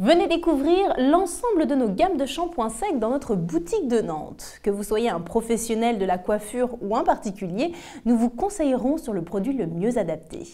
Venez découvrir l'ensemble de nos gammes de shampoings secs dans notre boutique de Nantes. Que vous soyez un professionnel de la coiffure ou un particulier, nous vous conseillerons sur le produit le mieux adapté.